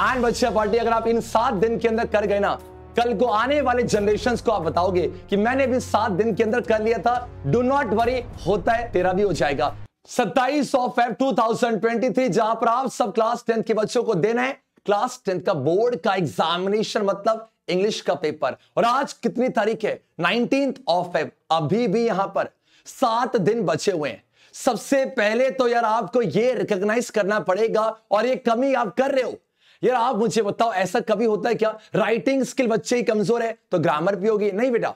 and बच्चा party अगर आप इन सात दिन के अंदर कर गए ना कल को आने वाले जनरेशन को आप बताओगे कि मैंने भी सात दिन के अंदर कर लिया था डू नॉट वरी होता है तेरा भी हो जाएगा सत्ताईस of Feb two thousand twenty three जहां पर आप सब क्लास टेंथ के बच्चों को देना है क्लास टेंथ का बोर्ड का एग्जामिनेशन मतलब इंग्लिश का पेपर और आज कितनी तारीख है नाइनटीन ऑफ फेब अभी भी यहां पर सात दिन बचे हुए हैं सबसे पहले तो यार आपको ये रिकॉग्नाइज करना पड़ेगा और ये कमी आप कर रहे हो यार आप मुझे बताओ ऐसा कभी होता है क्या राइटिंग स्किल बच्चे ही कमजोर है तो ग्रामर भी होगी नहीं बेटा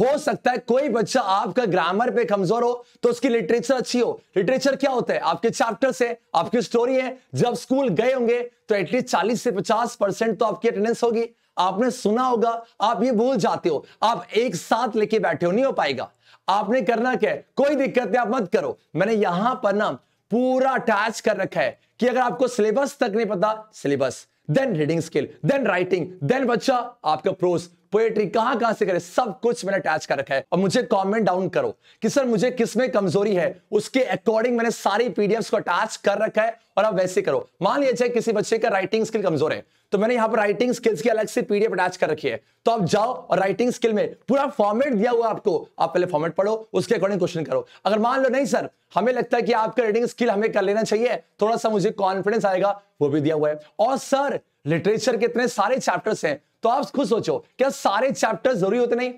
हो सकता है कोई बच्चा आपका ग्रामर पे कमजोर हो तो उसकी लिटरेचर अच्छी हो लिटरेचर क्या होता है आपके चैप्टर्स है आपकी स्टोरी है जब स्कूल गए होंगे तो एटलीस्ट चालीस से पचास परसेंट तो आपकी अटेंडेंस होगी आपने सुना होगा आप ये भूल जाते हो आप एक साथ लेके बैठे हो नहीं हो पाएगा आपने करना क्या है कोई दिक्कत नहीं आप मत करो मैंने यहां पर ना पूरा अटैच कर रखा है कि अगर आपको सिलेबस तक नहीं पता syllabus then reading skill then writing then बच्चा आपका प्रोस पोएट्री कहां कहां से करे सब कुछ मैंने अटैच कर रखा है और मुझे कमेंट डाउन करो कि सर मुझे किसमें कमजोरी है उसके अकॉर्डिंग मैंने सारी पीडीएफ को अटैच कर रखा है और आप वैसे करो मान लीजिए किसी बच्चे का राइटिंग स्किल कमजोर है तो मैंने यहाँ पर राइटिंग स्किल्स की अलग से पीडीएफ अटैच कर रखी है तो आप जाओ और राइटिंग स्किल में पूरा फॉर्मेट दिया हुआ आपको आप पहले फॉर्मेट पढ़ो उसके अकॉर्डिंग क्वेश्चन करो अगर मान लो नहीं सर हमें लगता है कि आपका राइटिंग स्किल हमें कर लेना चाहिए थोड़ा सा मुझे कॉन्फिडेंस आएगा वो भी दिया हुआ है और सर लिटरेचर के इतने सारे चैप्टर्स हैं तो आप खुद सोचो क्या सारे चैप्टर जरूरी होते नहीं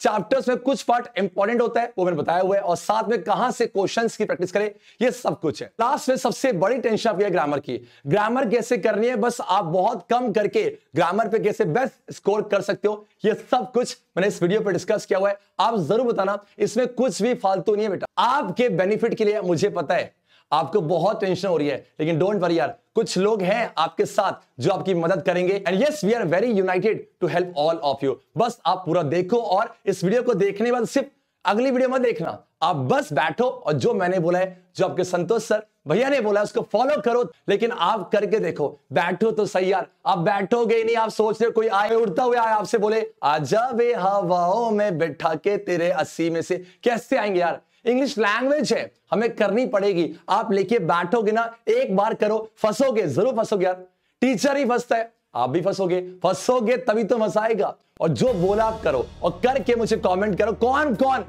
चैप्टर्स में कुछ पार्ट इंपॉर्टेंट होता है वो मैंने बताया हुआ है और साथ में कहां से क्वेश्चंस की प्रैक्टिस करें ये सब कुछ है लास्ट में सबसे बड़ी टेंशन आपकी है ग्रामर की ग्रामर कैसे करनी है बस आप बहुत कम करके ग्रामर पे कैसे बेस्ट स्कोर कर सकते हो ये सब कुछ मैंने इस वीडियो पर डिस्कस किया हुआ है आप जरूर बताना इसमें कुछ भी फालतू नहीं है बेटा आपके बेनिफिट के लिए मुझे पता है आपको बहुत टेंशन हो रही है लेकिन डोंट वरी यार कुछ लोग हैं आपके साथ जो आपकी मदद करेंगे and yes we are very united to help all of you बस आप पूरा देखो और इस वीडियो को देखने के बाद सिर्फ अगली वीडियो में देखना आप बस बैठो और जो मैंने बोला है जो आपके संतोष सर भैया ने बोला उसको फॉलो करो लेकिन आप करके देखो बैठो तो सही यार आप बैठोगे नहीं आप सोच रहे कोई आए उड़ता हुआ आए आपसे बोले आजा वे हवाओं में बैठा के तेरे अस्सी में से कैसे आएंगे यार इंग्लिश लैंग्वेज है हमें करनी पड़ेगी आप लेके बैठोगे ना एक बार करो फंसोगे जरूर फंसोगे यार टीचर ही फंसता है आप भी फंसोगे फंसोगे तभी तो मसाएगा और जो बोला आप करो और करके मुझे कमेंट करो कौन कौन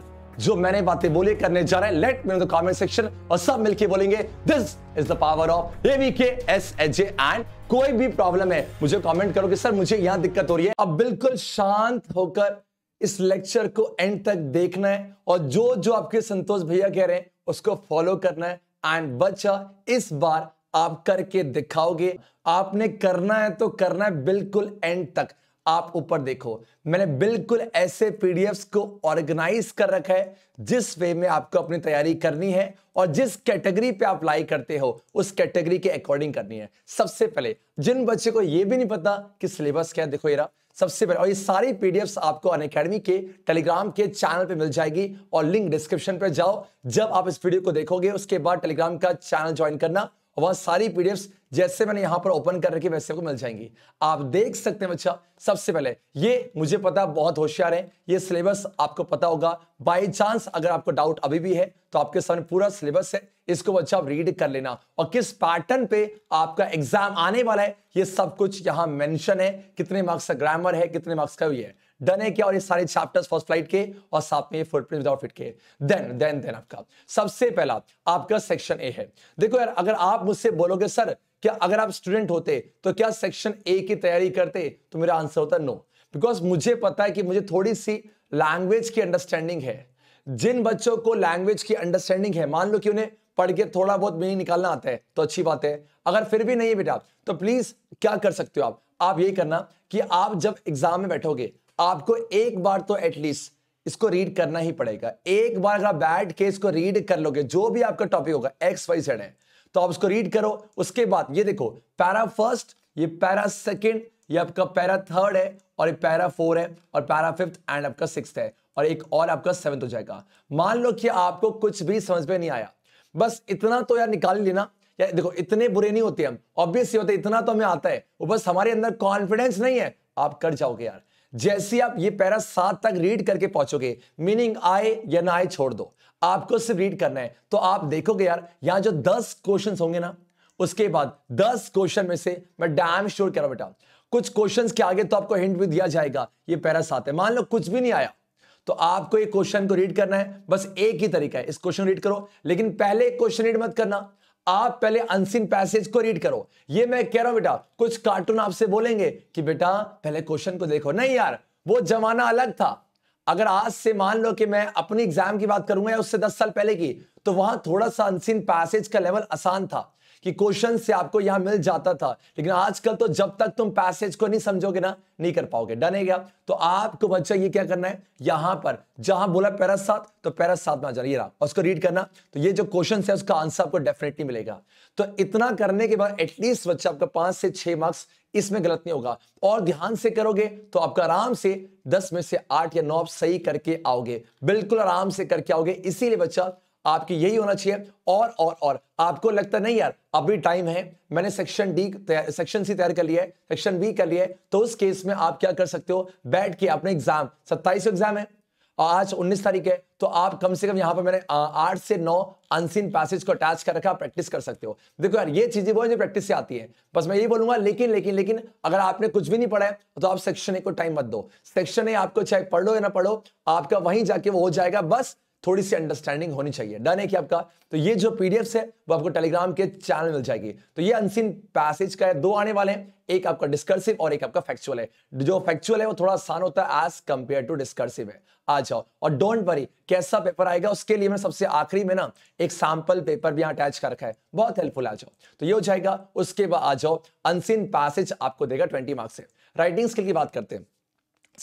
जो मैंने बातें बोली करने जा रहे हैं let me the comment section और सब मिलके बोलेंगे this is the power of AVK S H A and कोई भी प्रॉब्लम है मुझे कमेंट करो कि सर मुझे यहां दिक्कत हो रही है अब बिल्कुल शांत होकर इस लेक्चर को एंड तक देखना है और जो जो आपके संतोष भैया कह रहे हैं उसको फॉलो करना है एंड बच्चा इस बार आप करके दिखाओगे आपने करना है तो करना है बिल्कुल एंड तक आप ऊपर देखो मैंने बिल्कुल ऐसे पीडीएफ्स को ऑर्गेनाइज कर रखा है जिस वे में आपको अपनी तैयारी करनी है और जिस कैटेगरी पे आप लाई करते हो उस कैटेगरी के अकॉर्डिंग करनी है सबसे पहले जिन बच्चे को यह भी नहीं पता कि सिलेबस क्या देखो ये सबसे पहले और ये सारी पीडीएफ आपको अन अकेडमी के टेलीग्राम के चैनल पे मिल जाएगी और लिंक डिस्क्रिप्शन पे जाओ जब आप इस वीडियो को देखोगे उसके बाद टेलीग्राम का चैनल ज्वाइन करना वह सारी पीडीएफ जैसे मैंने यहां पर ओपन कर रखी वैसे आपको मिल जाएंगी आप देख सकते हैं बच्चा सबसे पहले ये मुझे पता बहुत होशियार है ये सिलेबस आपको पता होगा बाई चांस अगर आपको डाउट अभी भी है तो आपके सामने पूरा सिलेबस है इसको बच्चा आप रीड कर लेना और किस पैटर्न पे आपका एग्जाम आने वाला है ये सब कुछ यहां मेंशन है कितने मार्क्स का ग्रामर है कितने मार्क्स का भी है डन है क्या और ये सारे चैप्टर्स फर्स्ट फ्लाइट के और साथ में फुटप्रिंट विदाउट फिट के देन देन देन आपका सबसे पहला आपका सेक्शन ए है देखो यार अगर आप मुझसे बोलोगे सर क्या अगर आप स्टूडेंट होते तो क्या सेक्शन ए की तैयारी करते तो मेरा आंसर होता नो बिकॉज मुझे पता है कि मुझे थोड़ी सी लैंग्वेज की अंडरस्टैंडिंग है जिन बच्चों को लैंग्वेज की अंडरस्टैंडिंग है मान लो कि उन्हें पढ़ के थोड़ा बहुत मीनिंग निकालना आता है तो अच्छी बात है अगर फिर भी नहीं है बेटा तो प्लीज क्या कर सकते हो आप आप ये करना कि आप जब एग्जाम में बैठोगे आपको एक बार तो एटलीस्ट इसको रीड करना ही पड़ेगा एक बार अगर आप बैठ के इसको रीड कर लोगे जो भी आपका टॉपिक होगा एक्स वाई सेड है तो आप उसको रीड करो उसके बाद ये देखो पैरा फर्स्ट ये पैरा सेकेंड ये आपका पैरा थर्ड है और ये पैरा फोर है और पैरा फिफ्थ एंड आपका सिक्स है और एक और आपका सेवन्थ हो जाएगा मान लो कि आपको कुछ भी समझ में नहीं आया बस इतना तो यार निकाल लेना यार देखो इतने बुरे नहीं होते हम ऑब्वियसली होते इतना तो हमें आता है वो बस हमारे अंदर कॉन्फिडेंस नहीं है आप कर जाओगे यार जैसे आप ये पैरा सात तक रीड करके पहुंचोगे मीनिंग आए या ना आए छोड़ दो आपको सिर्फ रीड करना है तो आप देखोगे यार यहां जो दस क्वेश्चन होंगे ना उसके बाद दस क्वेश्चन में से मैं डैम श्योर कर बेटा कुछ क्वेश्चंस के आगे तो आपको हिंट भी दिया जाएगा ये पैरा सात है मान लो कुछ भी नहीं आया तो आपको ये क्वेश्चन को रीड करना है बस एक ही तरीका है इस क्वेश्चन रीड करो लेकिन पहले क्वेश्चन रीड मत करना आप पहले अनसिन पैसेज को रीड करो ये मैं कह रहा हूं बेटा कुछ कार्टून आपसे बोलेंगे कि बेटा पहले क्वेश्चन को देखो नहीं यार वो जमाना अलग था अगर आज से मान लो कि मैं अपनी एग्जाम की बात करूंगा या उससे दस साल पहले की तो वहां थोड़ा सा अनसिन पैसेज का लेवल आसान था कि क्वेश्चन से आपको यहां मिल जाता था लेकिन आजकल तो जब तक तुम पैसेज को नहीं समझोगे ना नहीं कर पाओगे डन है क्या तो आपको बच्चा ये क्या करना है यहां पर जहां बोला पैरासात तो पैरासात में आ जाना ये रहा उसको रीड करना तो ये जो क्वेश्चन है उसका आंसर आपको डेफिनेटली मिलेगा तो इतना करने के बाद एटलीस्ट बच्चा आपका पांच से छह मार्क्स इसमें गलत नहीं होगा और ध्यान से करोगे तो आपका आराम से दस में से आठ या नौ सही करके आओगे बिल्कुल आराम से करके आओगे इसीलिए बच्चा आपकी यही होना चाहिए और और और आपको लगता नहीं यार अभी टाइम है मैंने सेक्शन डी सेक्शन सी तैयार कर लिया है सेक्शन बी कर लिया है तो उस केस में आप क्या कर सकते हो बैठ के अपने एग्जाम सत्ताईस एग्जाम है और आज 19 तारीख है तो आप कम से कम यहाँ पर मैंने आठ से नौ अनसिन पैसेज को अटैच कर रखा प्रैक्टिस कर सकते हो देखो यार ये चीजें वो जो प्रैक्टिस से आती है बस मैं यही बोलूंगा लेकिन लेकिन लेकिन अगर आपने कुछ भी नहीं पढ़ा है तो आप सेक्शन ए को टाइम मत दो सेक्शन ए आपको चाहे पढ़ लो या ना पढ़ो आपका वहीं जाके वो हो जाएगा बस थोड़ी सी अंडरस्टैंडिंग होनी चाहिए डन है कि आपका तो ये जो पीडीएफ है वो आपको टेलीग्राम के चैनल मिल जाएगी तो ये अनसिन पैसेज का है दो आने वाले हैं एक आपका डिस्कर्सिव और एक आपका फैक्चुअल है जो फैक्चुअल है वो थोड़ा आसान होता है एज कंपेयर टू डिस्कर्सिव है आ जाओ और डोंट वरी कैसा पेपर आएगा उसके लिए मैं सबसे आखिरी में ना एक सैंपल पेपर भी अटैच कर रखा है बहुत हेल्पफुल आ जाओ तो ये हो जाएगा उसके बाद आ जाओ अनसिन पैसेज आपको देगा ट्वेंटी मार्क्स से राइटिंग स्किल की बात करते हैं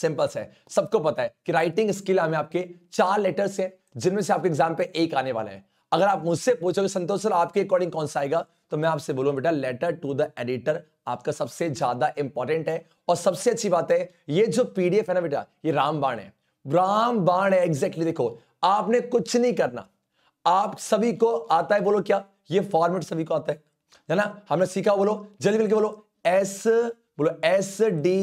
सिंपल है सबको पता है कि राइटिंग स्किल हमें आपके चार लेटर्स हैं जिनमें से आपके एग्जाम पे एक आने वाला है अगर आप मुझसे पूछोगे संतोष सर आपके अकॉर्डिंग कौन सा आएगा तो मैं आपसे बोलूं बेटा लेटर टू द एडिटर आपका सबसे ज्यादा इंपॉर्टेंट है और सबसे अच्छी बात है ये जो पीडीएफ है ना बेटा ये रामबाण है रामबाण है एग्जैक्टली देखो आपने कुछ नहीं करना आप सभी को आता है बोलो क्या ये फॉर्मेट सभी को आता है ना हमने सीखा बोलो जल्दी मिलकर बोलो एस बोलो S D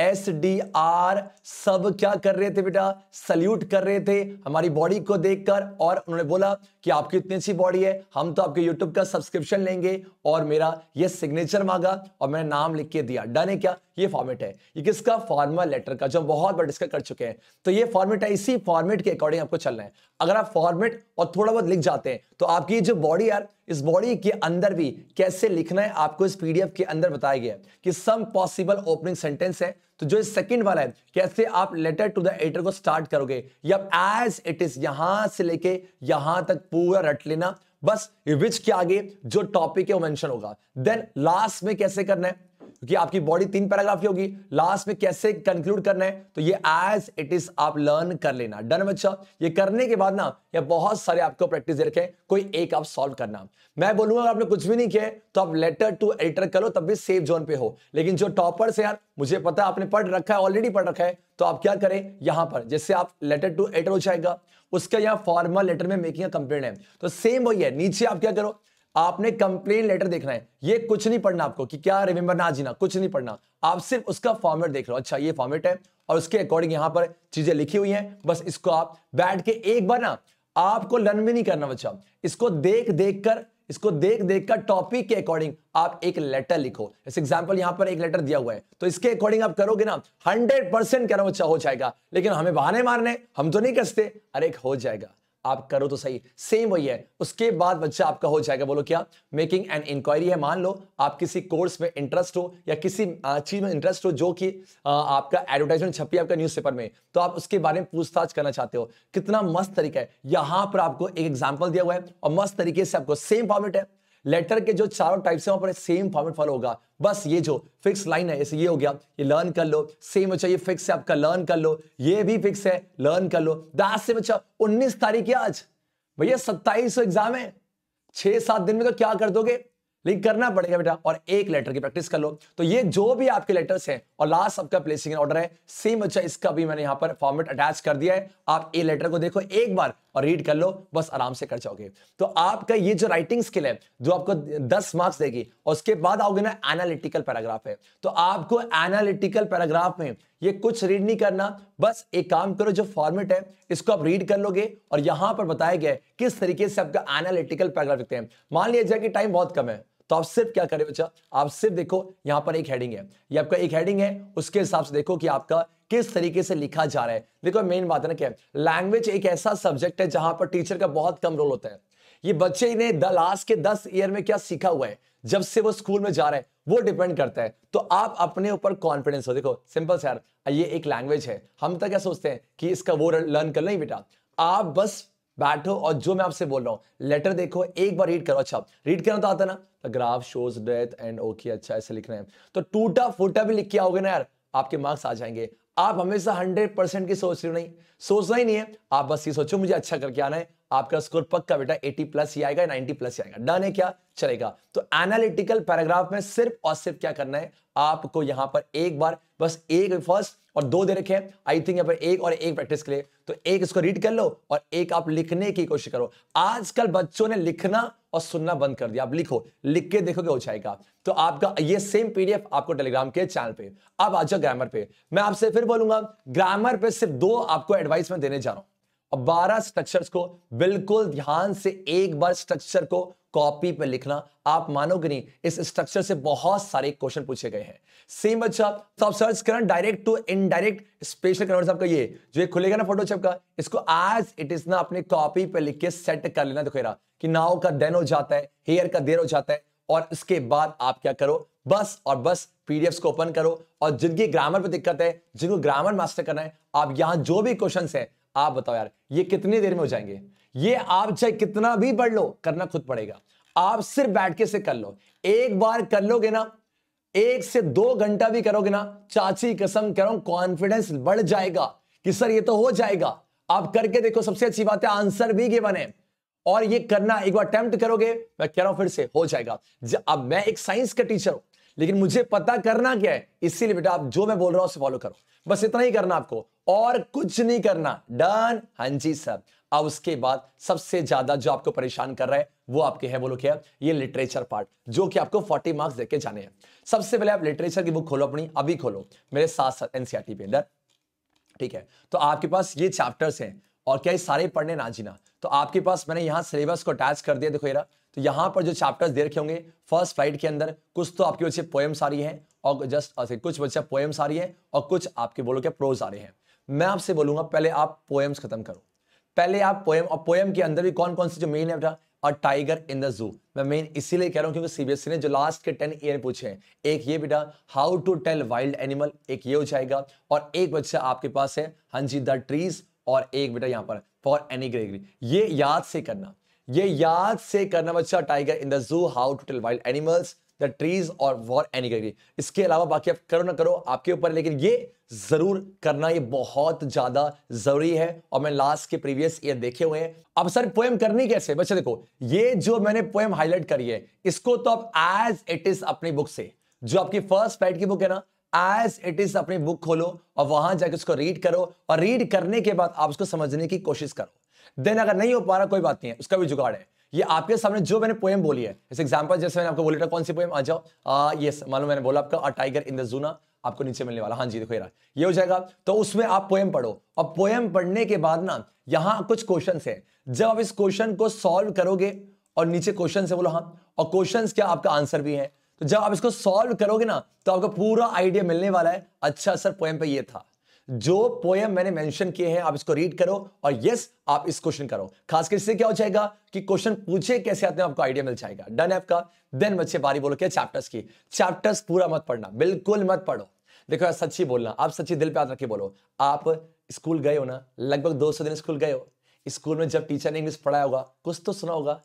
S D R सब क्या कर रहे थे बेटा सल्यूट कर रहे थे हमारी बॉडी को देखकर और उन्होंने बोला कि आपकी इतनी अच्छी बॉडी है हम तो आपके यूट्यूब का सब्सक्रिप्शन लेंगे और मेरा ये सिग्नेचर मांगा और मैंने नाम लिख के दिया डन है क्या ये फॉर्मेट है ये किसका फॉर्मल लेटर का जो बहुत बार डिस्कस कर चुके हैं तो ये फॉर्मेट है इसी फॉर्मेट के अकॉर्डिंग आपको चल रहे हैं अगर आप फॉर्मेट और थोड़ा बहुत लिख जाते हैं तो आपकी जो बॉडी यार इस बॉडी के अंदर भी कैसे लिखना है आपको इस पीडीएफ के अंदर बताया गया कि सम पॉसिबल ओपनिंग सेंटेंस है तो जो सेकंड वाला है कैसे आप लेटर टू द एडिटर को स्टार्ट करोगे या एज इट इज यहां से लेके यहां तक पूरा रट लेना बस विच के आगे जो टॉपिक है वो मेंशन होगा देन लास्ट में कैसे करना है क्योंकि आपकी बॉडी तीन पैराग्राफ की होगी लास्ट में कैसे कंक्लूड करना है तो ये एज इट इज आप लर्न कर लेना डन बच्चा ये करने के बाद ना ये बहुत सारे आपको प्रैक्टिस दे रखे कोई एक आप सॉल्व करना मैं बोलूंगा अगर आपने कुछ भी नहीं किया तो आप लेटर टू एडिटर करो तब भी सेफ जोन पे हो लेकिन जो टॉपर से यार मुझे पता है आपने पढ़ रखा है ऑलरेडी पढ़ रखा है तो आप क्या करें यहां पर जैसे आप लेटर टू एडिटर हो जाएगा उसका यहाँ फॉर्मल लेटर में मेकिंग कंप्लेन है तो सेम वही है नीचे आप क्या करो आपने कंप्लेन लेटर देखना है ये कुछ नहीं पढ़ना आपको कि क्या रिमेंबर ना जीना कुछ नहीं पढ़ना आप सिर्फ उसका फॉर्मेट देख लो अच्छा ये फॉर्मेट है और उसके अकॉर्डिंग यहां पर चीजें लिखी हुई हैं बस इसको आप बैठ के एक बार ना आपको लर्न भी नहीं करना बच्चा इसको देख देख कर इसको देख देख कर टॉपिक के अकॉर्डिंग आप एक लेटर लिखो जैसे एग्जाम्पल यहां पर एक लेटर दिया हुआ है तो इसके अकॉर्डिंग आप करोगे ना हंड्रेड परसेंट करो बच्चा हो जाएगा लेकिन हमें बहाने मारने हम तो नहीं कसते अरे हो जाएगा आप करो तो सही सेम वही है उसके बाद बच्चा आपका हो जाएगा बोलो क्या मेकिंग एन इंक्वायरी है मान लो आप किसी कोर्स में इंटरेस्ट हो या किसी चीज में इंटरेस्ट हो जो कि आपका एडवर्टाइजमेंट छपी आपका आपका न्यूज़पेपर में तो आप उसके बारे में पूछताछ करना चाहते हो कितना मस्त तरीका है यहां पर आपको एक एग्जाम्पल दिया हुआ है और मस्त तरीके से आपको सेम फॉर्मेट है लेटर के जो चारों टाइप्स हैं वहां पर सेम फॉर्मेट फॉलो होगा बस ये जो फिक्स लाइन है ऐसे ये हो गया ये लर्न कर लो सेम अच्छा ये फिक्स है आपका लर्न कर लो ये भी फिक्स है लर्न कर लो दस से बच्चा उन्नीस तारीख आज भैया सत्ताईस एग्जाम है छह सात दिन में तो क्या कर दोगे लेकिन करना पड़ेगा बेटा और एक लेटर की प्रैक्टिस कर लो तो ये जो भी आपके लेटर्स हैं और लास्ट आपका प्लेसिंग ऑर्डर है सेम अच्छा इसका भी मैंने यहां पर फॉर्मेट अटैच कर दिया है आप ए लेटर को देखो एक बार और रीड कर लो बस आराम से कर जाओगे तो आपका ये जो राइटिंग स्किल है जो आपको दस मार्क्स देगी और उसके बाद आओगे ना एनालिटिकल पैराग्राफ है तो आपको एनालिटिकल पैराग्राफ में ये कुछ रीड नहीं करना बस एक काम करो जो फॉर्मेट है इसको आप रीड कर लोगे और यहां पर बताया गया किस तरीके से आपका एनालिटिकल पैराग्राफ लिखते हैं मान लिया जाए कि टाइम बहुत कम है तो आप सिर्फ क्या करें बच्चा आप सिर्फ देखो यहां पर एक हेडिंग है ये आपका एक हेडिंग है उसके हिसाब से देखो कि आपका किस तरीके से लिखा जा रहा है देखो मेन बात है ना क्या लैंग्वेज एक ऐसा सब्जेक्ट है जहां पर टीचर का बहुत कम रोल होता है ये बच्चे ने द लास्ट के दस ईयर में क्या सीखा हुआ है जब से वो स्कूल में जा रहे हैं वो डिपेंड करता है तो आप अपने ऊपर कॉन्फिडेंस हो देखो सिंपल सर ये एक लैंग्वेज है हम तो क्या सोचते हैं कि इसका वो लर्न कर नहीं बेटा आप बस बैठो और जो मैं आपसे बोल रहा हूँ लेटर देखो एक बार रीड करो अच्छा रीड करना तो आता ना तो graph shows death and okay अच्छा ऐसे रहे हैं तो टूटा फूटा भी लिख के आओगे ना यार आपके मार्क्स आ जाएंगे आप हमेशा हंड्रेड परसेंट की सोच रहे हो नहीं सोचना ही नहीं है आप बस ये सोचो मुझे अच्छा करके आना है आपका स्कोर पक्का बेटा 80 प्लस ही आएगा 90 प्लस ही आएगा डन है क्या चलेगा तो एनालिटिकल पैराग्राफ में सिर्फ और सिर्फ क्या करना है आपको यहां पर एक बार बस एक फर्स्ट और दो दे रखे हैं आई थिंक यहाँ पर एक और एक प्रैक्टिस के लिए तो एक इसको रीड कर लो और एक आप लिखने की कोशिश करो आजकल बच्चों ने लिखना और सुनना बंद कर दिया आप लिखो लिख के देखोगे हो जाएगा तो आपका ये सेम पीडीएफ आपको टेलीग्राम के चैनल पे अब आ जाओ ग्रामर पे मैं आपसे फिर बोलूंगा ग्रामर पे सिर्फ दो आपको एडवाइस में देने जा रहा हूं बारह स्ट्रक्चर्स को बिल्कुल ध्यान से एक बार स्ट्रक्चर को कॉपी पे लिखना आप मानोगे नहीं इस स्ट्रक्चर से बहुत सारे क्वेश्चन पूछे गए हैं सेम बच्चा तो आप सर्च करना डायरेक्ट टू इनडायरेक्ट स्पेशल का ये जो खुलेगा ना फोटोशॉप का इसको एज इट इज ना अपने कॉपी पे लिख के सेट कर लेना दिखेगा कि नाव का देन हो जाता है हेयर का देर हो जाता है और इसके बाद आप क्या करो बस और बस पीडीएफ को ओपन करो और जिनकी ग्रामर पे दिक्कत है जिनको ग्रामर मास्टर करना है आप यहां जो भी क्वेश्चन है आप बताओ यार ये कितनी देर में हो जाएंगे ये आप चाहे कितना भी पढ़ लो करना खुद पड़ेगा आप सिर्फ बैठ के से कर लो एक बार कर लोगे ना एक से दो घंटा भी करोगे ना चाची कसम करो कॉन्फिडेंस बढ़ जाएगा कि सर ये तो हो जाएगा आप करके देखो सबसे अच्छी बात है आंसर भी ये बने और ये करना एक बार अटेम्प्ट करोगे मैं कह रहा हूं फिर से हो जाएगा अब मैं एक साइंस का टीचर हूं लेकिन मुझे पता करना क्या है इसीलिए बेटा आप जो मैं बोल रहा हूं उसे फॉलो करो बस इतना ही करना आपको और कुछ नहीं करना डन हांजी सर अब उसके बाद सबसे ज्यादा जो आपको परेशान कर रहा है वो आपके है बोलो क्या ये लिटरेचर पार्ट जो कि आपको 40 मार्क्स देके जाने हैं सबसे पहले आप लिटरेचर की बुक खोलो अपनी अभी खोलो मेरे साथ साथ एनसीआरटी e के अंदर ठीक है तो आपके पास ये चैप्टर्स हैं और क्या ये सारे पढ़ने ना जीना तो आपके पास मैंने यहाँ सिलेबस को अटैच कर दिया देखो येरा तो यहाँ पर जो चैप्टर्स दे रखे होंगे फर्स्ट फ्लाइट के अंदर कुछ तो आपके बच्चे पोएम्स आ रही है और जस्ट कुछ बच्चे पोएम्स आ रही है और कुछ आपके बोलो क्या प्रोज आ रहे हैं मैं आपसे बोलूंगा पहले आप पोएम्स खत्म करो पहले आप पोएम और पोएम के अंदर भी कौन कौन सी जो मेन है बेटा और टाइगर इन द जू मैं मेन इसीलिए कह रहा हूँ क्योंकि सीबीएसई e ने जो लास्ट के टेन ईयर पूछे हैं एक ये बेटा how to tell wild animal एक ये हो जाएगा और एक बच्चा आपके पास है हंजी हाँ जी द ट्रीज और एक बेटा यहाँ पर फॉर एनी ग्रेगरी ये याद से करना ये याद से करना बच्चा tiger in the zoo how to tell wild animals the trees और वॉर एनी कैटेगरी इसके अलावा बाकी आप करो ना करो आपके ऊपर लेकिन ये जरूर करना ये बहुत ज्यादा जरूरी है और मैं लास्ट के प्रीवियस ईयर देखे हुए हैं अब सर पोएम करनी कैसे बच्चे देखो ये जो मैंने पोएम हाईलाइट करी है इसको तो आप एज इट इज अपनी बुक से जो आपकी फर्स्ट पैड की बुक है ना एज इट इज अपनी बुक खोलो और वहां जाके उसको रीड करो और रीड करने के बाद आप उसको समझने की कोशिश करो देन अगर नहीं हो पा रहा कोई बात नहीं है उसका भी जुगाड़ है ये आपके सामने जो मैंने पोएम बोली है इस एग्जाम्पल जैसे मैंने आपको बोली था कौन सी पोएम आ जाओ आ, यस मान लो मैंने बोला आपका अ टाइगर इन द जूना आपको नीचे मिलने वाला हाँ जी देखो यार ये हो जाएगा तो उसमें आप पोएम पढ़ो और पोएम पढ़ने के बाद ना यहाँ कुछ क्वेश्चन है जब आप इस क्वेश्चन को सॉल्व करोगे और नीचे क्वेश्चन से बोलो हाँ और क्वेश्चन क्या आपका आंसर भी है तो जब आप इसको सॉल्व करोगे ना तो आपको पूरा आइडिया मिलने वाला है अच्छा सर पोएम पे ये था जो पोएम मैंने मेंशन किए हैं आप इसको रीड करो और यस आप इस क्वेश्चन करो खासकर इससे क्या हो जाएगा कि क्वेश्चन पूछे कैसे आते हैं आपको आइडिया मिल जाएगा डन आपका देन बच्चे बारी बोलो क्या चैप्टर्स की चैप्टर्स पूरा मत पढ़ना बिल्कुल मत पढ़ो देखो यार सच्ची बोलना आप सच्ची दिल पे याद रखे बोलो आप स्कूल गए हो ना लगभग दो दिन स्कूल गए हो स्कूल में जब टीचर ने इंग्लिश पढ़ाया होगा कुछ तो सुना होगा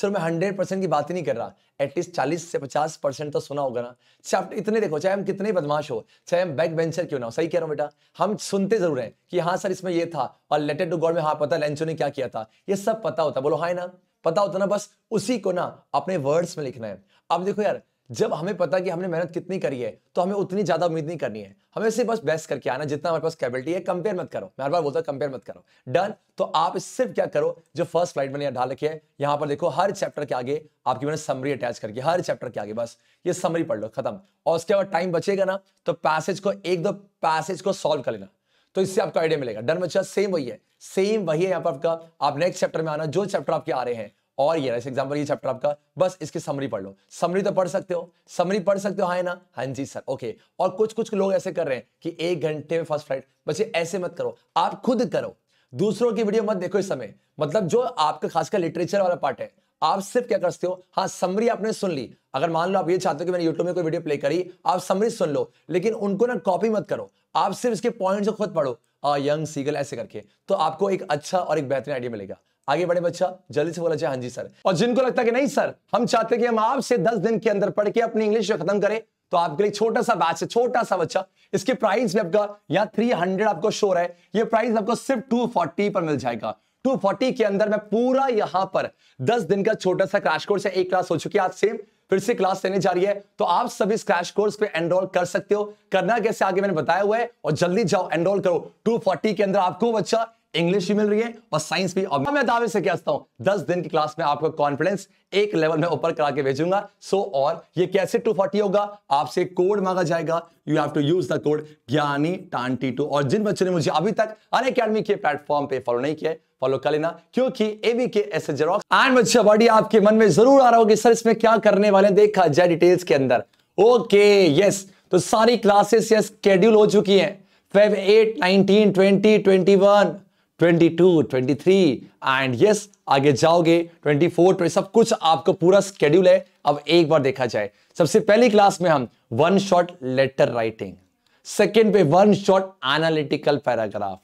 सर मैं हंड्रेड परसेंट की बात ही नहीं कर रहा एटलीस्ट चालीस से पचास परसेंट तो सुना होगा ना चाहे इतने देखो चाहे हम कितने बदमाश हो चाहे हम बैक बेंचर क्यों ना हो सही कह रहा हूँ बेटा हम सुनते जरूर हैं कि हाँ सर इसमें ये था और लेटर टू गॉड में हाँ पता लेंचो ने क्या किया था ये सब पता होता बोलो हाई ना पता होता ना बस उसी को ना अपने वर्ड्स में लिखना है अब देखो यार जब हमें पता कि हमने मेहनत कितनी करी है तो हमें उतनी ज्यादा उम्मीद नहीं करनी है हमें सिर्फ बस बेस्ट करके आना जितना हमारे पास कैपेबिलिटी है कंपेयर मत करो मैं हर बार बोलता हूँ कंपेयर मत करो डन तो आप सिर्फ क्या करो जो फर्स्ट फ्लाइट मैंने डाल रखी है यहाँ पर देखो हर चैप्टर के आगे आपकी मैंने समरी अटैच करके हर चैप्टर के आगे बस ये समरी पढ़ लो खत्म और उसके बाद टाइम बचेगा ना तो पैसेज को एक दो पैसेज को सॉल्व कर लेना तो इससे आपको आइडिया मिलेगा डन बच्चा सेम वही है सेम वही है यहाँ पर आपका आप नेक्स्ट चैप्टर में आना जो चैप्टर आपके आ रहे हैं और ये इस एग्जाम्पल ये चैप्टर आपका बस इसकी समरी पढ़ लो समरी तो पढ़ सकते हो समरी पढ़ सकते हो हाँ ना हाँ जी सर ओके और कुछ कुछ लोग ऐसे कर रहे हैं कि एक घंटे में फर्स्ट फ्लाइट बस ये ऐसे मत करो आप खुद करो दूसरों की वीडियो मत देखो इस समय मतलब जो आपका खासकर लिटरेचर वाला पार्ट है आप सिर्फ क्या करते हो हाँ समरी आपने सुन ली अगर मान लो आप ये चाहते हो कि मैंने यूट्यूब में कोई वीडियो प्ले करी आप समरी सुन लो लेकिन उनको ना कॉपी मत करो आप सिर्फ इसके पॉइंट्स को खुद पढ़ो यंग सीगल ऐसे करके तो आपको एक अच्छा और एक बेहतरीन आइडिया मिलेगा आगे बढ़े बच्चा जल्दी से बोला जाए हाँ जी सर और जिनको लगता है कि नहीं सर हम चाहते हैं कि हम आपसे दस दिन के अंदर पढ़ के अपनी इंग्लिश खत्म करें तो आपके लिए छोटा सा बैच है छोटा सा बच्चा इसके प्राइस भी आपका यहाँ थ्री हंड्रेड आपको शो रहा है ये प्राइस आपको सिर्फ टू फोर्टी पर मिल जाएगा 240 के अंदर मैं पूरा यहां पर 10 दिन का छोटा सा क्रैश कोर्स है एक क्लास हो चुकी है आज सेम फिर से क्लास लेने जा रही है तो आप सभी इस क्रैश कोर्स पे एनरोल कर सकते हो करना कैसे आगे मैंने बताया हुआ है और जल्दी जाओ एनरोल करो 240 के अंदर आपको बच्चा इंग्लिश भी मिल रही है और साइंस भी और मैं दावे से कहता हूं दस दिन की क्लास में आपको कॉन्फिडेंस एक लेवल में ऊपर करा के भेजूंगा सो so, और ये कैसे 240 होगा आपसे कोड मांगा जाएगा you have to use the code Gyani twenty to और जिन बच्चों ने मुझे अभी तक अन अकेडमी के प्लेटफॉर्म पे फॉलो नहीं किया फॉलो कर लेना क्योंकि एबी के एस जेरोक्स एंड बच्चा बॉडी आपके मन में जरूर आ रहा होगी सर इसमें क्या करने वाले देखा जाए डिटेल्स के अंदर ओके यस तो सारी क्लासेस यस स्केड्यूल हो चुकी है Feb eight nineteen twenty twenty 22, 23 and yes आगे जाओगे 24, 20 सब कुछ आपको पूरा स्केड्यूल है अब एक बार देखा जाए सबसे पहली क्लास में हम one shot letter writing second पे वन शॉट एनालिटिकल पैराग्राफ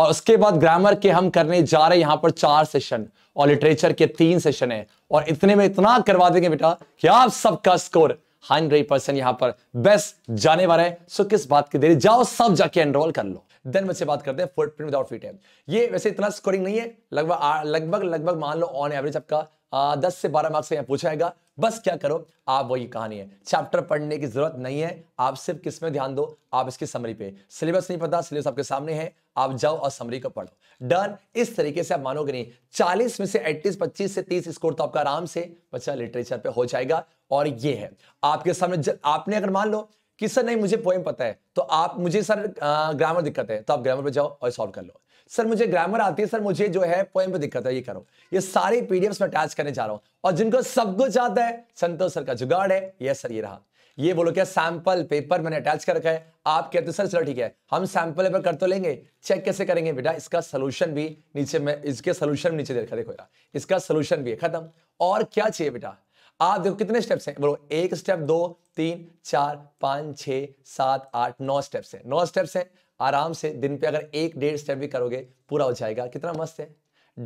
और उसके बाद ग्रामर के हम करने जा रहे हैं यहाँ पर चार सेशन और लिटरेचर के तीन सेशन है और इतने में इतना करवा देंगे बेटा कि आप सबका स्कोर हंड्रेड परसेंट यहाँ पर बेस्ट जाने वाला है सो किस बात की देरी जाओ सब जाके एनरोल कर लो देन बच्चे बात करते हैं फुटप्रिंट विदाउट फीट है ये वैसे इतना स्कोरिंग नहीं है लगभग लगभग लगभग मान लो ऑन एवरेज आपका दस से बारह मार्क्स यहाँ पूछा जाएगा बस क्या करो आप वही कहानी है चैप्टर पढ़ने की जरूरत नहीं है आप सिर्फ किस में ध्यान दो आप इसकी समरी पे सिलेबस नहीं पता सिलेबस आपके सामने है आप जाओ और समरी को पढ़ो डन इस तरीके से आप मानोगे नहीं चालीस में से एटलीस्ट पच्चीस से तीस स्कोर तो आपका आराम से बच्चा लिटरेचर पे हो जाएगा और ये है आपके सामने आपने अगर मान लो कि सर नहीं मुझे पोएम पता है तो आप मुझे सर ग्रामर दिक्कत है तो आप ग्रामर पर जाओ और सॉल्व कर लो सर मुझे ग्रामर आती है सर मुझे जो है पोएम पर दिक्कत है ये करो ये सारे पीडीएफ में अटैच करने जा रहा हूं और जिनको सब कुछ आता है संतोष सर का जुगाड़ है यह सर ये रहा ये बोलो क्या सैंपल पेपर मैंने अटैच कर रखा है आप कहते सर चलो ठीक है हम सैंपल पेपर कर तो लेंगे चेक कैसे करेंगे बेटा इसका सोल्यूशन भी नीचे में इसके सोल्यूशन नीचे देखा देखो यार इसका सोल्यूशन भी है खत्म और क्या चाहिए बेटा आप देखो कितने स्टेप्स हैं बोलो एक स्टेप दो तीन चार पाँच छः सात आठ नौ स्टेप्स हैं नौ स्टेप्स हैं आराम से दिन पे अगर एक डेढ़ स्टेप भी करोगे पूरा हो जाएगा कितना मस्त है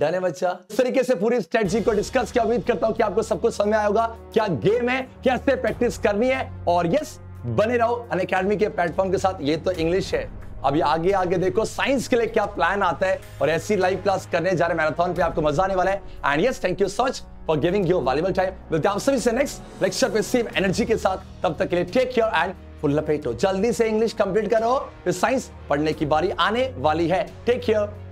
डन है बच्चा इस तरीके से पूरी स्ट्रेटजी को डिस्कस किया उम्मीद करता हूं कि आपको सब कुछ समझ आएगा क्या गेम है कैसे प्रैक्टिस करनी है और यस बने रहो अन अकेडमी के प्लेटफॉर्म के साथ ये तो इंग्लिश है अभी आगे आगे देखो साइंस के लिए क्या प्लान आता है और ऐसी लाइव क्लास करने जा रहे मैराथन पे आपको मजा आने वाला है and yes thank you so much for giving your valuable time मिलते हैं आप सभी से नेक्स्ट लेक्चर में सेम एनर्जी के साथ तब तक के लिए टेक केयर एंड फुल लपेटो जल्दी से इंग्लिश कंप्लीट करो फिर साइंस पढ़ने की बारी आने वाली है टेक केयर